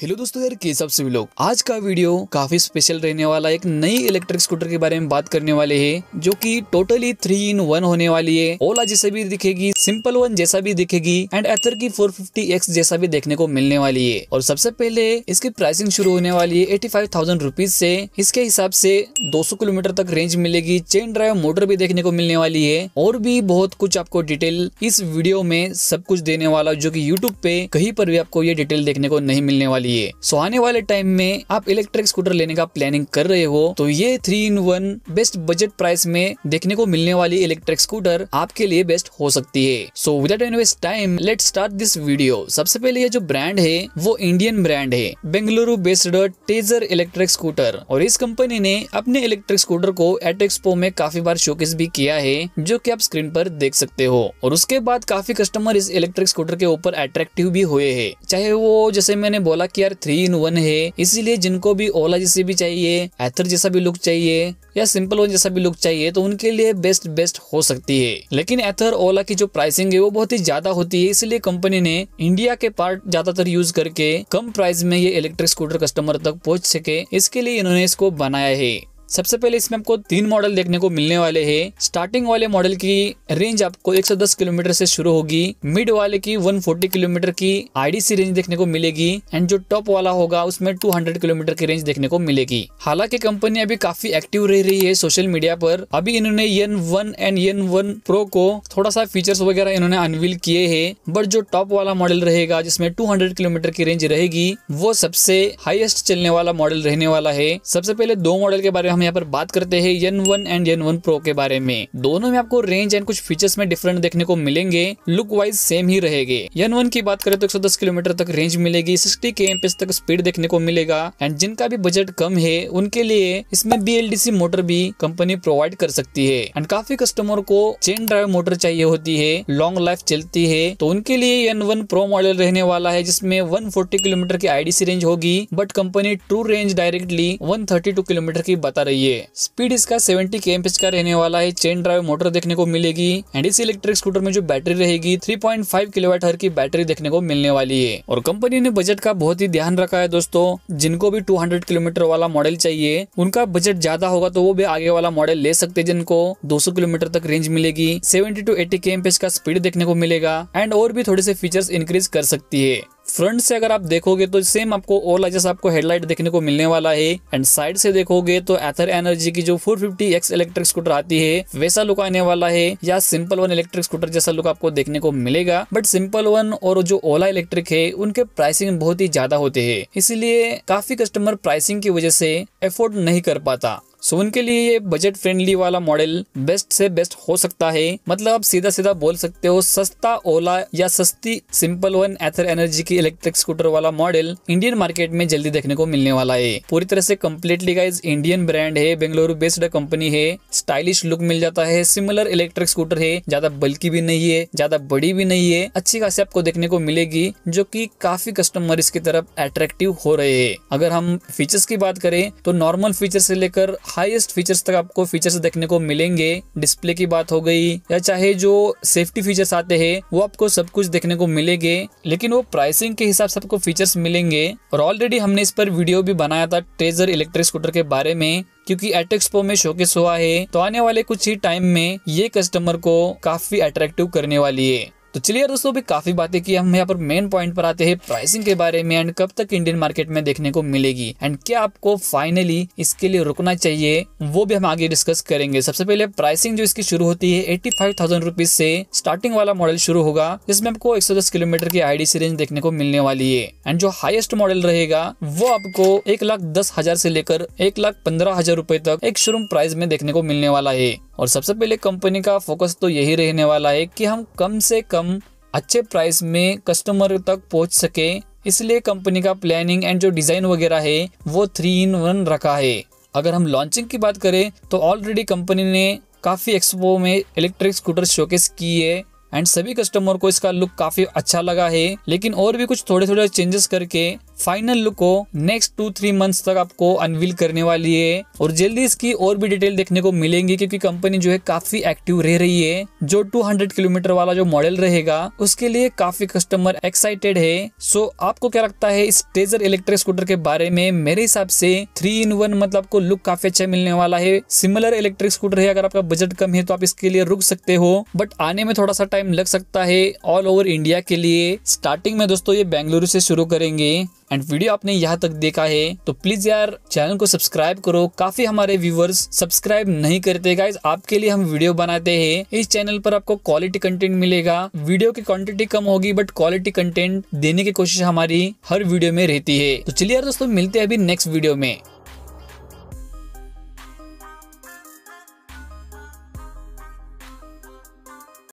hello दोस्तों यार के सबसे लोग आज का वीडियो काफी स्पेशल रहने वाला एक नई इलेक्ट्रिक स्कूटर के बारे में बात करने वाले हैं जो कि टोटली थ्री इन वन होने वाली है ओला जैसे भी दिखेगी सिंपल वन जैसा भी दिखेगी एंड एथर की 450x जैसा भी देखने को मिलने वाली है और सबसे पहले इसकी प्राइसिंग शुरू होने वाली है एटी फाइव थाउजेंड रुपीज से इसके हिसाब से दो सौ किलोमीटर तक रेंज मिलेगी चेन ड्राइव मोटर भी देखने को मिलने वाली है और भी बहुत कुछ आपको डिटेल इस वीडियो में सब कुछ देने वाला जो की यूट्यूब पे कहीं पर भी आपको ये डिटेल देखने को नहीं मिलने वाली वाली है सो आने वाले टाइम में आप इलेक्ट्रिक स्कूटर लेने का प्लानिंग कर रहे हो तो ये three in one best budget price में देखने को मिलने वाली इलेक्ट्रिक स्कूटर आपके लिए बेस्ट हो सकती है so without any waste time let start this video सबसे पहले ये जो ब्रांड है वो इंडियन ब्रांड है बेंगलुरु बेस्ड टेजर इलेक्ट्रिक स्कूटर और इस कंपनी ने अपने इलेक्ट्रिक स्कूटर को एट एक्सपो में काफी बार शोकेस भी किया है जो की आप स्क्रीन पर देख सकते हो और उसके बाद काफी कस्टमर इस इलेक्ट्रिक स्कूटर के ऊपर अट्रैक्टिव भी हुए हैं चाहे वो जैसे मैंने बोला कि यार थ्री इन वन है इसीलिए जिनको भी ओला जैसी भी चाहिए एथर जैसा भी लुक चाहिए या सिंपल वन जैसा भी लुक चाहिए तो उनके लिए बेस्ट बेस्ट हो सकती है लेकिन एथर ओला की जो प्राइसिंग है वो बहुत ही ज्यादा होती है इसलिए कंपनी ने इंडिया के पार्ट ज्यादातर यूज करके कम प्राइस में ये इलेक्ट्रिक स्कूटर कस्टमर तक पहुंच सके इसके लिए इन्होंने इसको बनाया है सबसे पहले इसमें आपको तीन मॉडल देखने को मिलने वाले हैं स्टार्टिंग वाले मॉडल की रेंज आपको 110 किलोमीटर से शुरू होगी मिड वाले की 140 किलोमीटर की आईडीसी रेंज देखने को मिलेगी एंड जो टॉप वाला होगा उसमें 200 किलोमीटर की रेंज देखने को मिलेगी हालांकि कंपनी अभी काफी एक्टिव रह रही है सोशल मीडिया पर अभी इन्होंने N one and N one pro को थोड़ा सा फीचर्स वगैरह इन्होंने अनवील किए हैं बट जो टॉप वाला मॉडल रहेगा जिसमें 200 किलोमीटर की रेंज रहेगी वो सबसे हाईएस्ट चलने वाला मॉडल रहने वाला है सबसे पहले दो मॉडल के बारे में हम यहाँ पर बात करते हैं N one and N one pro के बारे में दोनों में आपको रेंज एंड कुछ फीचर्स में डिफरेंट देखने को मिलेंगे लुक वाइज सेम ही रहेगे यन वन की बात करें तो 110 किलोमीटर तक रेंज मिलेगी सिक्सटी के तक स्पीड देखने को मिलेगा एंड जिनका भी बजट कम है उनके लिए इसमें बी मोटर भी कंपनी प्रोवाइड कर सकती है एंड काफी कस्टमर को चेन ड्राइव मोटर चाहिए होती है लॉन्ग लाइफ चलती है तो उनके लिए एन वन प्रो मॉडल रहने वाला है जिसमें 140 किलोमीटर की आईडीसी रेंज होगी but company true range directly 132 kilometre की बता रही रही है स्पीड इसका 70 के एम का रहने वाला है चेन ड्राइव मोटर देखने को मिलेगी एंड इस इलेक्ट्रिक स्कूटर में जो बैटरी रहेगी 3.5 किलोवाट हर की बैटरी देखने को मिलने वाली है और कंपनी ने बजट का बहुत ही ध्यान रखा है दोस्तों जिनको भी टू किलोमीटर वाला मॉडल चाहिए उनका बजट ज्यादा होगा तो वो भी आगे वाला मॉडल ले सकते हैं जिनको 200 किलोमीटर तक रेंज मिलेगी 70 टू 80 के का स्पीड देखने को मिलेगा एंड और भी थोड़े से फीचर्स इंक्रीज कर सकती है फ्रंट से अगर आप देखोगे तो सेम आपको ओला जैसा आपको हेडलाइट देखने को मिलने वाला है एंड साइड से देखोगे तो एथर एनर्जी की जो 450 एक्स इलेक्ट्रिक स्कूटर आती है वैसा लुक आने वाला है या सिंपल वन इलेक्ट्रिक स्कूटर जैसा लुक आपको देखने को मिलेगा बट सिंपल वन और जो ओला इलेक्ट्रिक है उनके प्राइसिंग बहुत ही ज्यादा होते है इसीलिए काफी कस्टमर प्राइसिंग की वजह से एफोर्ड नहीं कर पाता सो उनके लिए ये बजट फ्रेंडली वाला मॉडल बेस्ट से बेस्ट हो सकता है मतलब आप सीधा सीधा बोल सकते हो सस्ता ओला या सस्ती सिंपल वन एथर एनर्जी की इलेक्ट्रिक स्कूटर वाला मॉडल इंडियन मार्केट में जल्दी देखने को मिलने वाला है पूरी तरह से कम्प्लीटली गाइज इंडियन ब्रांड है बेंगलुरु बेस्ड कंपनी है स्टाइलिश लुक मिल जाता है सिमिलर इलेक्ट्रिक स्कूटर है ज्यादा बल्कि भी नहीं है ज्यादा बड़ी भी नहीं है अच्छी खासी आपको देखने को मिलेगी जो की काफी कस्टमर इसकी तरफ अट्रैक्टिव हो रहे है अगर हम फीचर्स की बात करें तो नॉर्मल फीचर से लेकर हाईएस्ट फीचर्स तक आपको फीचर्स देखने को मिलेंगे डिस्प्ले की बात हो गई या चाहे जो सेफ्टी फीचर्स आते हैं वो आपको सब कुछ देखने को मिलेंगे लेकिन वो प्राइसिंग के हिसाब से आपको फीचर्स मिलेंगे और ऑलरेडी हमने इस पर वीडियो भी बनाया था ट्रेजर इलेक्ट्रिक स्कूटर के बारे में क्योंकि एटेक्सपो में शोकेस हुआ है तो आने वाले कुछ ही टाइम में ये कस्टमर को काफी अट्रैक्टिव करने वाली है तो चलिए दोस्तों अभी काफ़ी बातें की हम यहाँ पर मेन पॉइंट पर आते हैं प्राइसिंग के बारे में एंड कब तक इंडियन मार्केट में देखने को मिलेगी एंड क्या आपको फाइनली इसके लिए रुकना चाहिए वो भी हम आगे डिस्कस करेंगे सबसे पहले प्राइसिंग जो इसकी शुरू होती है एट्टी फाइव थाउजेंड रुपीज से स्टार्टिंग वाला मॉडल शुरू होगा जिसमें आपको एक सौ दस किलोमीटर की आई सी रेंज देखने को मिलने वाली है एंड जो हाइस्ट मॉडल रहेगा वो आपको एक लाख दस हजार से लेकर एक लाख पंद्रह हजार रूपए तक एक शोरूम प्राइस में देखने को मिलने वाला है और सबसे पहले कंपनी का फोकस तो यही रहने वाला है कि हम कम से कम अच्छे प्राइस में कस्टमर तक पहुंच सके इसलिए कंपनी का प्लानिंग एंड जो डिज़ाइन वगैरह है वो थ्री इन वन रखा है अगर हम लॉन्चिंग की बात करें तो ऑलरेडी कंपनी ने काफ़ी एक्सपो में इलेक्ट्रिक स्कूटर शोकेस की है एंड सभी कस्टमर को इसका लुक काफी अच्छा लगा है लेकिन और भी कुछ थोड़े थोड़े चेंजेस करके फाइनल लुक को नेक्स्ट टू थ्री मंथ्स तक आपको अनवील करने वाली है और जल्दी इसकी और भी डिटेल देखने को मिलेंगी क्योंकि कंपनी जो है काफी एक्टिव रह रही है जो 200 किलोमीटर वाला जो मॉडल रहेगा उसके लिए काफी कस्टमर एक्साइटेड है सो आपको क्या लगता है इस टेजर इलेक्ट्रिक स्कूटर के बारे में मेरे हिसाब से थ्री इन वन मतलब आपको लुक काफी अच्छा मिलने वाला है सिमिलर इलेक्ट्रिक स्कूटर है अगर आपका बजट कम है तो आप इसके लिए रुक सकते हो बट आने में थोड़ा सा टाइम टाइम लग सकता है ऑल ओवर इंडिया के लिए स्टार्टिंग में दोस्तों ये बेंगलुरु से शुरू करेंगे एंड वीडियो आपने यहाँ तक देखा है तो प्लीज यार चैनल को सब्सक्राइब करो काफी हमारे व्यूवर्स सब्सक्राइब नहीं करते गाइज आपके लिए हम वीडियो बनाते हैं इस चैनल पर आपको क्वालिटी कंटेंट मिलेगा वीडियो की क्वांटिटी कम होगी बट क्वालिटी कंटेंट देने की कोशिश हमारी हर वीडियो में रहती है तो चलिए यार दोस्तों मिलते हैं अभी नेक्स्ट वीडियो में